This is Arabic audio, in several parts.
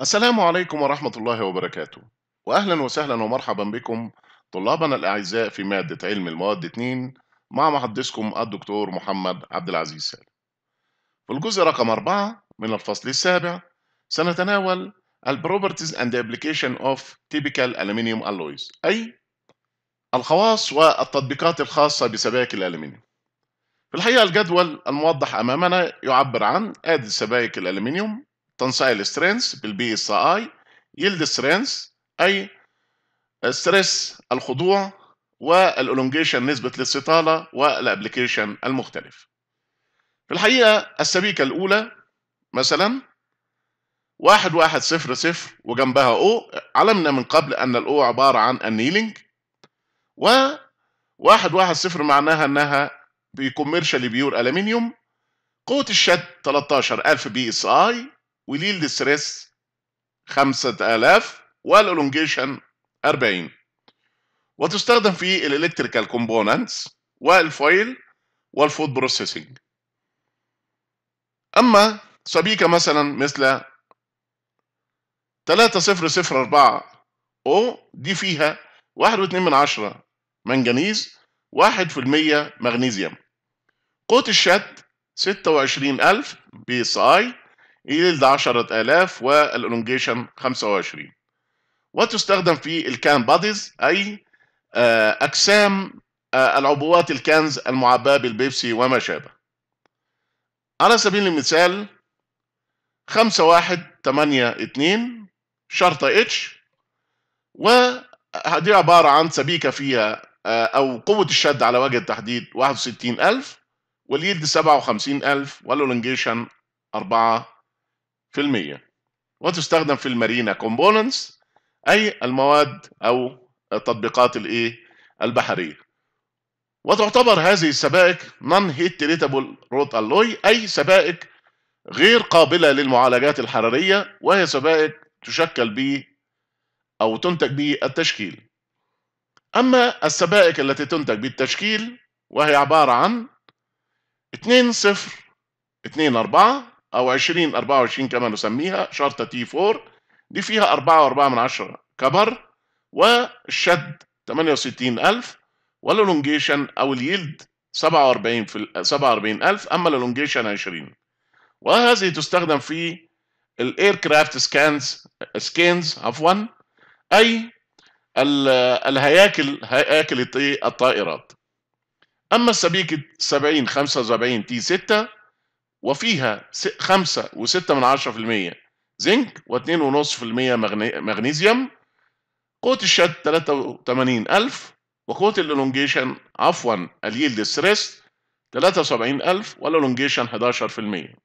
السلام عليكم ورحمة الله وبركاته وأهلا وسهلا ومرحبا بكم طلابنا الأعزاء في مادة علم المواد 2 مع محدثكم الدكتور محمد عبد العزيز سالم في الجزء رقم 4 من الفصل السابع سنتناول البروبرتيز and ابليكيشن application of typical aluminium alloys أي الخواص والتطبيقات الخاصة بسبائك الألمنيوم في الحقيقة الجدول الموضح أمامنا يعبر عن آدي سبائك الألمنيوم تنسايل سترينث بالبي اس اي يلد سترينث اي ستريس الخضوع والالونجيشن نسبه الاستطاله والابلكيشن المختلف. في الحقيقه السبيكه الاولى مثلا 1100 وجنبها او علمنا من قبل ان الاو عباره عن النيلينج و 110 معناها انها بكوميرشال بيور الومنيوم قوه الشد 13000 بي اس اي وليلد ستريس 5000 والالونجيشن 40 وتستخدم في الالكتريكال كومبوننتس والفويل والفود بروسيسنج اما سبيكه مثلا مثل 3004 او دي فيها 1.2 من عشرة منجنيز 1% مغنيزيوم قوة الشد 26000 بي اس اي يلد 10000 والالونجيشن 25 وتستخدم في الكان باديز اي آه، اجسام آه، العبوات الكنز المعباه بالبيبسي وما شابه على سبيل المثال 5182 شرطة اتش وهذه عبارة عن سبيكة فيها آه، أو قوة الشد على وجه التحديد 61000 واليد 57000 والالونجيشن 4 وتستخدم في المارينا كومبوننتس أي المواد أو التطبيقات الإيه البحرية وتعتبر هذه السبائك نون هيت تريتابل روت ألوي أي سبائك غير قابلة للمعالجات الحرارية وهي سبائك تشكل به أو تنتج به التشكيل أما السبائك التي تنتج بالتشكيل وهي عبارة عن 2 0 2 4 او 20 24 كما نسميها شرطه تي 4 دي فيها 4.4 كبر والشد 68000 والالونجيشن او اليلد 47 في 47000 اما لونجيشن 20 وهذه تستخدم في الاير كرافت سكانز سكينز عفوا اي الهياكل هياكل الطائرات اما السبيكه 70 75 تي 6 وفيها وستة من عشرة في المية زنك و2.5% مغنيزيوم قوة الشد ألف وقوة الالونجيشن عفوا اليلد ستريس ألف والالونجيشن 11%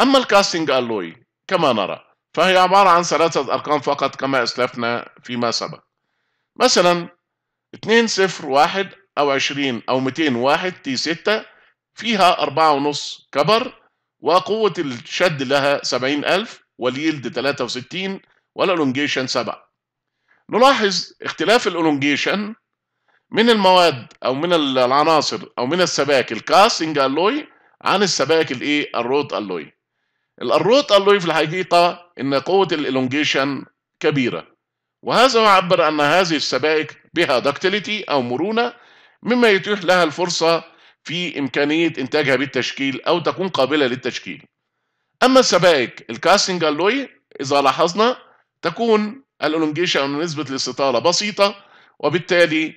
أما الكاستنج ألوي كما نرى فهي عبارة عن ثلاثة أرقام فقط كما أسلفنا فيما سبق مثلا 201 أو 20 أو 201 تي 6 فيها أربعة ونص كبر وقوة الشد لها سبعين ألف واليلد 63 والالونجيشن 7 نلاحظ اختلاف الالونجيشن من المواد او من العناصر او من السبائك الكاستنج الوي عن السبائك الايه الروت الوي الروت الوي في الحقيقه ان قوه الالونجيشن كبيره وهذا يعبر ان هذه السبائك بها دكتيليتي او مرونه مما يتيح لها الفرصه في إمكانية إنتاجها بالتشكيل أو تكون قابلة للتشكيل أما السبائك الكاستنج ألوي إذا لاحظنا تكون الألونجيشن أو نسبة الاستطالة بسيطة وبالتالي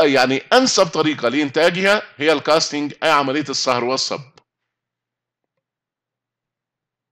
يعني أنسب طريقة لإنتاجها هي الكاستنج أي عملية الصهر والصب